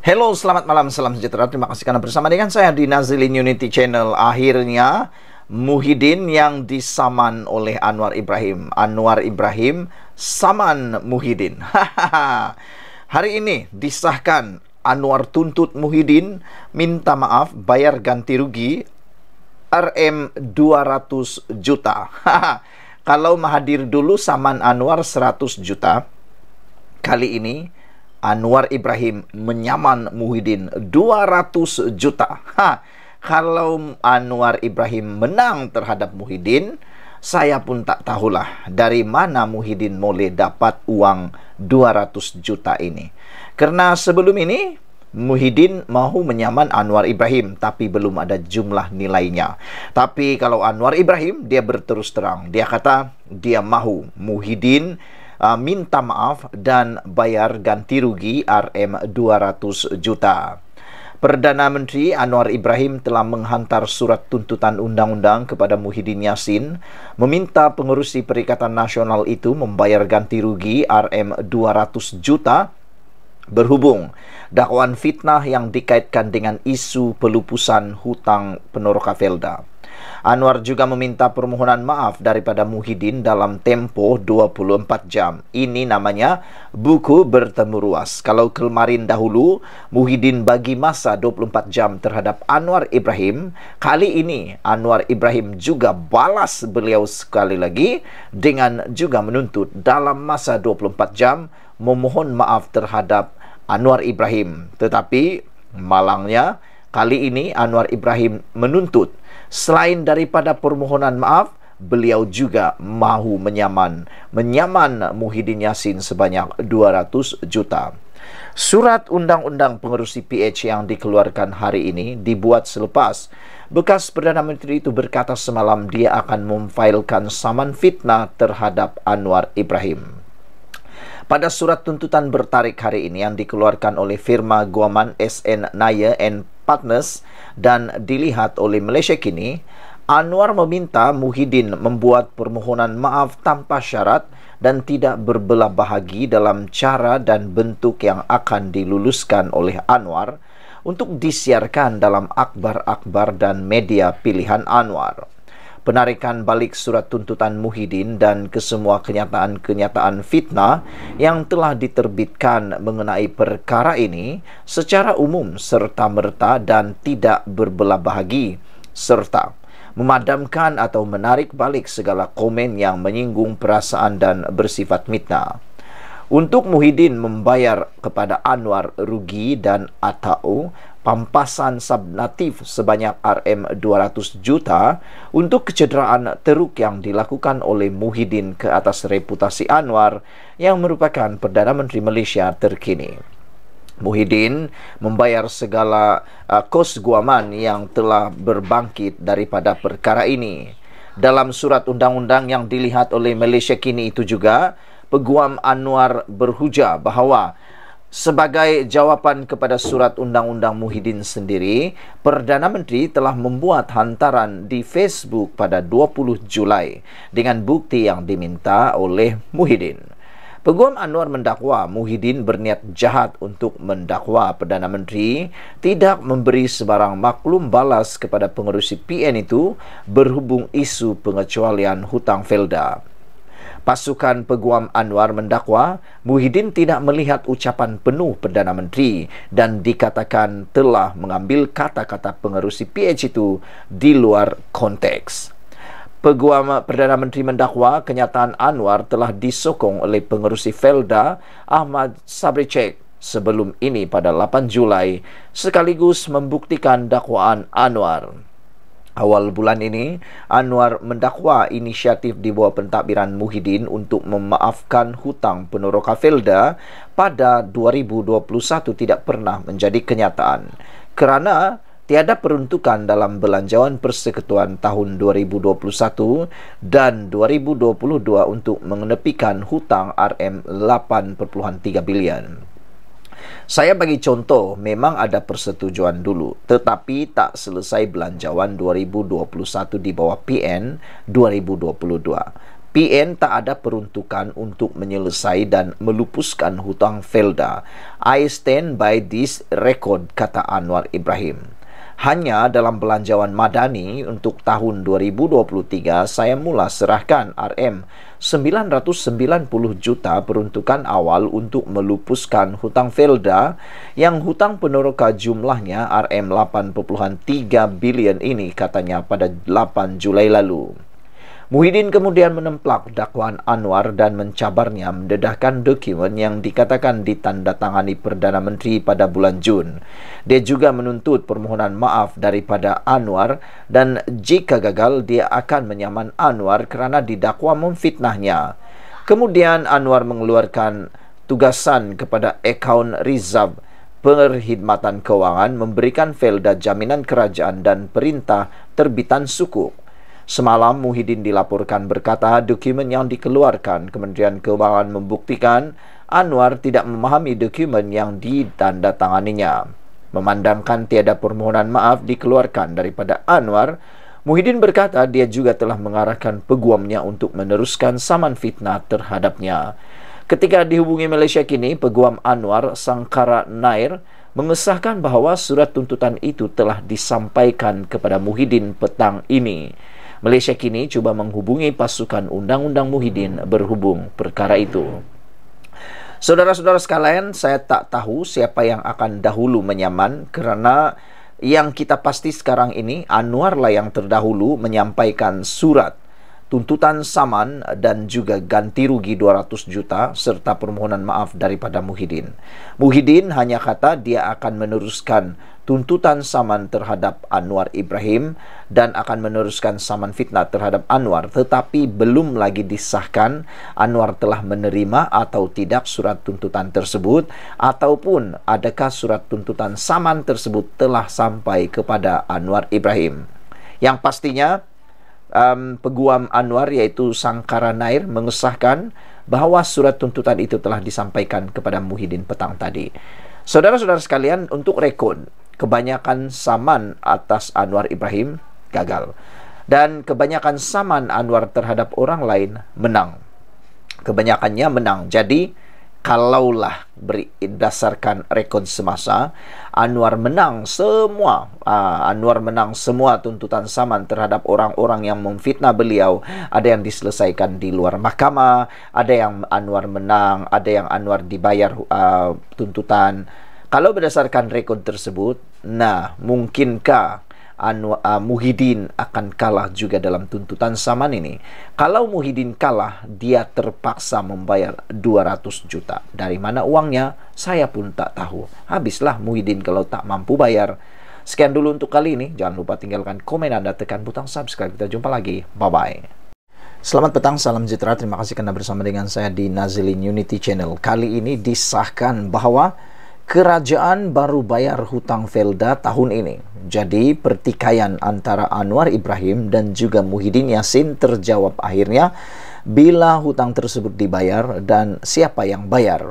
Halo, selamat malam, salam sejahtera. Terima kasih karena bersama dengan saya di Nazilin Unity Channel. Akhirnya, Muhyiddin yang disaman oleh Anwar Ibrahim. Anwar Ibrahim saman Muhyiddin. Hari ini disahkan Anwar tuntut Muhyiddin minta maaf bayar ganti rugi RM 200 juta. Kalau Mahadir dulu saman Anwar 100 juta, kali ini Anwar Ibrahim menyaman Muhyiddin 200 juta. Ha, kalau Anwar Ibrahim menang terhadap Muhyiddin, saya pun tak tahulah dari mana Muhyiddin boleh dapat uang 200 juta ini. Kerana sebelum ini, Muhyiddin mahu menyaman Anwar Ibrahim tapi belum ada jumlah nilainya. Tapi kalau Anwar Ibrahim, dia berterus terang. Dia kata dia mahu Muhyiddin Ah, minta maaf dan bayar ganti rugi RM200 juta. Perdana Menteri Anwar Ibrahim telah menghantar surat tuntutan undang-undang kepada Muhyiddin Yassin meminta pengurusi Perikatan Nasional itu membayar ganti rugi RM200 juta berhubung dakwaan fitnah yang dikaitkan dengan isu pelupusan hutang penerokah Felda. Anwar juga meminta permohonan maaf daripada Muhyiddin dalam tempoh 24 jam. Ini namanya buku bertemu ruas. Kalau kemarin dahulu, Muhyiddin bagi masa 24 jam terhadap Anwar Ibrahim, kali ini Anwar Ibrahim juga balas beliau sekali lagi dengan juga menuntut dalam masa 24 jam memohon maaf terhadap Anwar Ibrahim. Tetapi malangnya, kali ini Anwar Ibrahim menuntut selain daripada permohonan maaf beliau juga mahu menyaman menyaman Muhyiddin Yassin sebanyak 200 juta Surat undang-undang pengerusi PH yang dikeluarkan hari ini dibuat selepas bekas Perdana Menteri itu berkata semalam dia akan memfailkan saman fitnah terhadap Anwar Ibrahim. Pada surat tuntutan bertarik hari ini yang dikeluarkan oleh firma Guaman SN Naya and Partners dan dilihat oleh Malaysia kini, Anwar meminta Muhyiddin membuat permohonan maaf tanpa syarat dan tidak berbelah bahagi dalam cara dan bentuk yang akan diluluskan oleh Anwar untuk disiarkan dalam akbar-akbar dan media pilihan Anwar penarikan balik surat tuntutan Muhyiddin dan kesemua kenyataan-kenyataan fitnah yang telah diterbitkan mengenai perkara ini secara umum serta merta dan tidak berbelah bahagi serta memadamkan atau menarik balik segala komen yang menyinggung perasaan dan bersifat fitnah. Untuk Muhyiddin membayar kepada Anwar rugi dan atau pampasan subnatif sebanyak RM200 juta untuk kecederaan teruk yang dilakukan oleh Muhyiddin ke atas reputasi Anwar yang merupakan Perdana Menteri Malaysia terkini. Muhyiddin membayar segala uh, kos guaman yang telah berbangkit daripada perkara ini. Dalam surat undang-undang yang dilihat oleh Malaysia kini itu juga, peguam Anwar berhujah bahawa Sebagai jawapan kepada surat undang-undang Muhyiddin sendiri, Perdana Menteri telah membuat hantaran di Facebook pada 20 Julai dengan bukti yang diminta oleh Muhyiddin. Peguam Anwar mendakwa Muhyiddin berniat jahat untuk mendakwa Perdana Menteri tidak memberi sebarang maklum balas kepada pengerusi PN itu berhubung isu pengecualian hutang Felda. Pasukan Peguam Anwar mendakwa Muhyiddin tidak melihat ucapan penuh Perdana Menteri dan dikatakan telah mengambil kata-kata pengerusi PH itu di luar konteks. Peguam Perdana Menteri mendakwa kenyataan Anwar telah disokong oleh pengerusi Felda Ahmad Sabricek sebelum ini pada 8 Julai sekaligus membuktikan dakwaan Anwar. Awal bulan ini, Anwar mendakwa inisiatif di bawah pentadbiran Muhyiddin untuk memaafkan hutang penuruh Kafelda pada 2021 tidak pernah menjadi kenyataan kerana tiada peruntukan dalam belanjawan persekutuan tahun 2021 dan 2022 untuk mengenepikan hutang RM8.3 bilion. Saya bagi contoh, memang ada persetujuan dulu, tetapi tak selesai belanjawan 2021 di bawah PN 2022. PN tak ada peruntukan untuk menyelesai dan melupuskan hutang Felda. I stand by this record, kata Anwar Ibrahim hanya dalam belanjawan madani untuk tahun 2023 saya mula serahkan RM 990 juta peruntukan awal untuk melupuskan hutang Felda yang hutang peneroka jumlahnya RM 8.3 bilion ini katanya pada 8 Julai lalu. Muhyiddin kemudian menemplak dakwaan Anwar dan mencabarnya mendedahkan dokumen yang dikatakan ditandatangani Perdana Menteri pada bulan Jun. Dia juga menuntut permohonan maaf daripada Anwar dan jika gagal dia akan menyaman Anwar kerana didakwa memfitnahnya. Kemudian Anwar mengeluarkan tugasan kepada akaun Rizab Perkhidmatan Kewangan memberikan felda jaminan kerajaan dan perintah terbitan sukuk. Semalam, Muhyiddin dilaporkan berkata dokumen yang dikeluarkan Kementerian Keuangan membuktikan Anwar tidak memahami dokumen yang ditandatanganinya. Memandangkan tiada permohonan maaf dikeluarkan daripada Anwar, Muhyiddin berkata dia juga telah mengarahkan peguamnya untuk meneruskan saman fitnah terhadapnya. Ketika dihubungi Malaysia kini, peguam Anwar Sangkara Nair mengesahkan bahawa surat tuntutan itu telah disampaikan kepada Muhyiddin petang ini. Malaysia kini cuba menghubungi pasukan undang-undang Muhyiddin berhubung perkara itu. Saudara-saudara sekalian, saya tak tahu siapa yang akan dahulu menyaman kerana yang kita pasti sekarang ini Anwarlah yang terdahulu menyampaikan surat tuntutan saman dan juga ganti rugi 200 juta serta permohonan maaf daripada Muhyiddin. Muhyiddin hanya kata dia akan meneruskan tuntutan saman terhadap Anwar Ibrahim dan akan meneruskan saman fitnah terhadap Anwar tetapi belum lagi disahkan Anwar telah menerima atau tidak surat tuntutan tersebut ataupun adakah surat tuntutan saman tersebut telah sampai kepada Anwar Ibrahim yang pastinya um, peguam Anwar yaitu Sangkara Nair mengesahkan bahawa surat tuntutan itu telah disampaikan kepada Muhyiddin petang tadi Saudara-saudara sekalian, untuk rekod, kebanyakan saman atas Anwar Ibrahim gagal dan kebanyakan saman Anwar terhadap orang lain menang kebanyakannya menang jadi kalaulah berdasarkan rekod semasa Anwar menang semua uh, Anwar menang semua tuntutan saman terhadap orang-orang yang memfitnah beliau ada yang diselesaikan di luar mahkamah ada yang Anwar menang ada yang Anwar dibayar uh, tuntutan kalau berdasarkan rekod tersebut Nah, mungkinkah Anwa, uh, Muhyiddin akan kalah juga dalam tuntutan Saman ini. Kalau Muhyiddin kalah, dia terpaksa membayar 200 juta. Dari mana uangnya? Saya pun tak tahu. Habislah Muhyiddin kalau tak mampu bayar. Sekian dulu untuk kali ini. Jangan lupa tinggalkan komen Anda, tekan butang subscribe. Kita jumpa lagi. Bye-bye. Selamat petang, salam sejahtera. Terima kasih karena bersama dengan saya di Nazilin Unity Channel. Kali ini disahkan bahwa kerajaan baru bayar hutang Felda tahun ini. Jadi pertikaian antara Anwar Ibrahim dan juga Muhyiddin Yassin terjawab akhirnya bila hutang tersebut dibayar dan siapa yang bayar.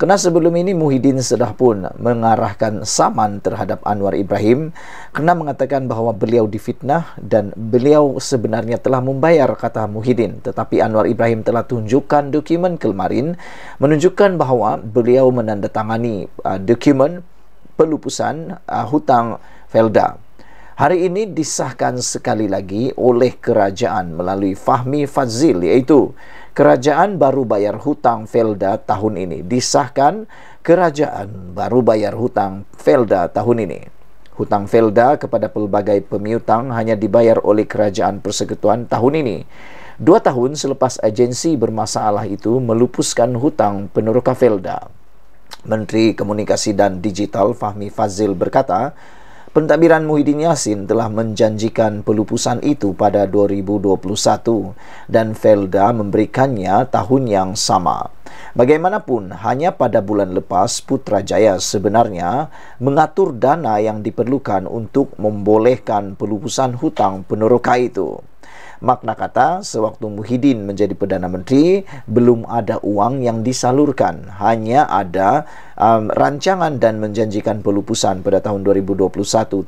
Kerana sebelum ini Muhyiddin sedah pun mengarahkan saman terhadap Anwar Ibrahim kerana mengatakan bahawa beliau difitnah dan beliau sebenarnya telah membayar kata Muhyiddin tetapi Anwar Ibrahim telah tunjukkan dokumen kemarin menunjukkan bahawa beliau menandatangani uh, dokumen pelupusan uh, hutang Felda. Hari ini disahkan sekali lagi oleh kerajaan melalui Fahmi Fazil iaitu Kerajaan baru bayar hutang Felda tahun ini. Disahkan kerajaan baru bayar hutang Felda tahun ini. Hutang Felda kepada pelbagai pemiutang hanya dibayar oleh kerajaan persekutuan tahun ini. Dua tahun selepas agensi bermasalah itu melupuskan hutang peneroka Felda. Menteri Komunikasi dan Digital Fahmi Fazil berkata, Pentadbiran Muhyiddin Yassin telah menjanjikan pelupusan itu pada 2021 dan Felda memberikannya tahun yang sama. Bagaimanapun, hanya pada bulan lepas Putrajaya sebenarnya mengatur dana yang diperlukan untuk membolehkan pelupusan hutang peneroka itu. Makna kata, sewaktu Muhyiddin menjadi Perdana Menteri, belum ada uang yang disalurkan. Hanya ada um, rancangan dan menjanjikan pelupusan pada tahun 2021,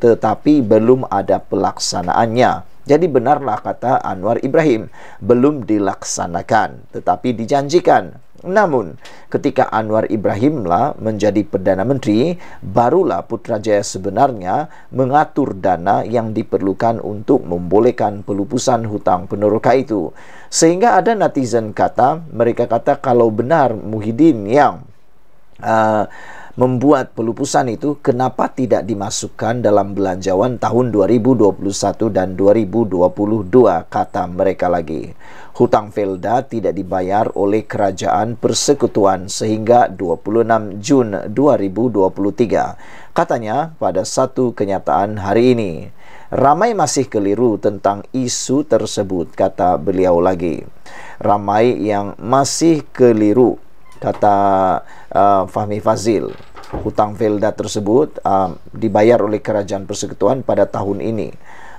tetapi belum ada pelaksanaannya. Jadi benarlah kata Anwar Ibrahim, belum dilaksanakan, tetapi dijanjikan. Namun, ketika Anwar Ibrahimlah menjadi Perdana Menteri, barulah Putrajaya sebenarnya mengatur dana yang diperlukan untuk membolehkan pelupusan hutang peneroka itu. Sehingga ada netizen kata, mereka kata kalau benar Muhyiddin yang uh, membuat pelupusan itu kenapa tidak dimasukkan dalam belanjawan tahun 2021 dan 2022 kata mereka lagi. Hutang Felda tidak dibayar oleh kerajaan persekutuan sehingga 26 Jun 2023 katanya pada satu kenyataan hari ini. Ramai masih keliru tentang isu tersebut kata beliau lagi. Ramai yang masih keliru kata uh, Fahmi Fazil hutang Velda tersebut uh, dibayar oleh kerajaan persekutuan pada tahun ini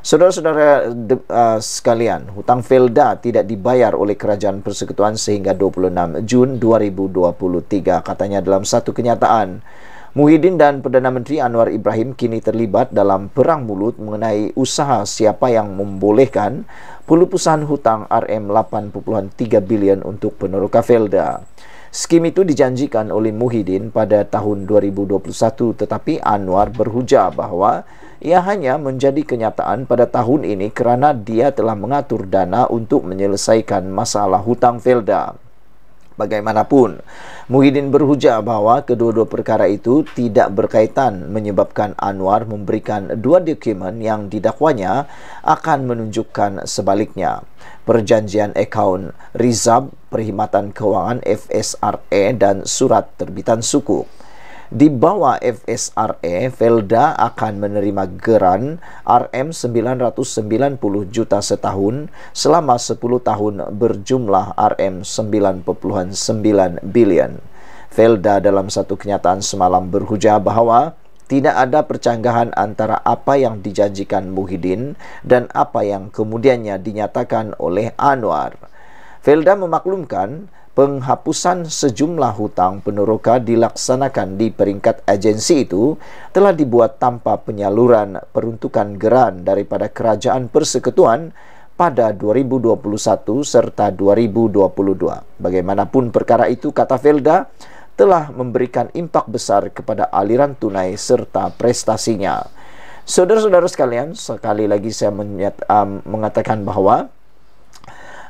Saudara-saudara uh, sekalian, hutang Velda tidak dibayar oleh Kerajaan Persekutuan sehingga 26 Jun 2023. Katanya dalam satu kenyataan, Muhyiddin dan Perdana Menteri Anwar Ibrahim kini terlibat dalam perang mulut mengenai usaha siapa yang membolehkan pelupusan hutang RM8.3 bilion untuk peneroka Velda. Skim itu dijanjikan oleh Muhyiddin pada tahun 2021 tetapi Anwar berhujah bahawa ia hanya menjadi kenyataan pada tahun ini kerana dia telah mengatur dana untuk menyelesaikan masalah hutang Felda bagaimanapun. Muhyiddin berhujah bahawa kedua-dua perkara itu tidak berkaitan menyebabkan Anwar memberikan dua dokumen yang didakwanya akan menunjukkan sebaliknya. Perjanjian akaun Rizab Perkhidmatan Kewangan FSRE dan surat terbitan sukuk. Di bawah FSRE, Felda akan menerima geran RM990 juta setahun selama 10 tahun berjumlah RM9.9 bilion. Felda dalam satu kenyataan semalam berhujah bahawa tidak ada percanggahan antara apa yang dijanjikan Muhyiddin dan apa yang kemudiannya dinyatakan oleh Anwar. Felda memaklumkan penghapusan sejumlah hutang peneroka dilaksanakan di peringkat agensi itu telah dibuat tanpa penyaluran peruntukan geran daripada Kerajaan Persekutuan pada 2021 serta 2022. Bagaimanapun perkara itu, kata Felda, telah memberikan impak besar kepada aliran tunai serta prestasinya. Saudara-saudara sekalian, sekali lagi saya menyat, um, mengatakan bahawa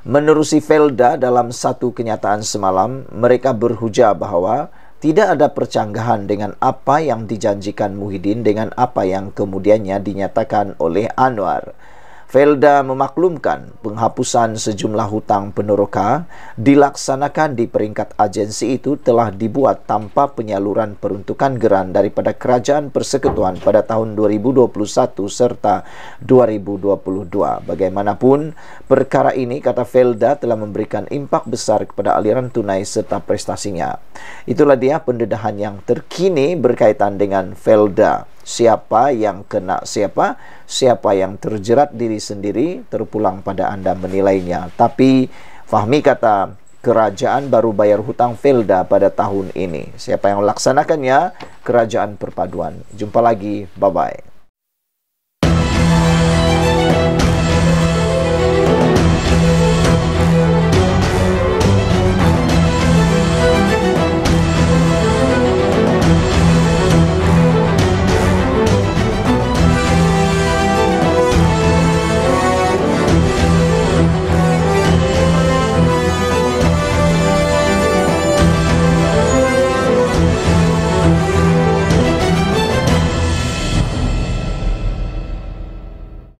Menerusi Felda dalam satu kenyataan semalam, mereka berhujah bahawa tidak ada percanggahan dengan apa yang dijanjikan Muhyiddin dengan apa yang kemudiannya dinyatakan oleh Anwar. Felda memaklumkan penghapusan sejumlah hutang peneroka dilaksanakan di peringkat agensi itu telah dibuat tanpa penyaluran peruntukan geran daripada Kerajaan Persekutuan pada tahun 2021 serta 2022. Bagaimanapun, perkara ini kata Felda telah memberikan impak besar kepada aliran tunai serta prestasinya. Itulah dia pendedahan yang terkini berkaitan dengan Felda siapa yang kena siapa siapa yang terjerat diri sendiri terpulang pada anda menilainya tapi fahmi kata kerajaan baru bayar hutang felda pada tahun ini siapa yang melaksanakannya kerajaan perpaduan jumpa lagi bye bye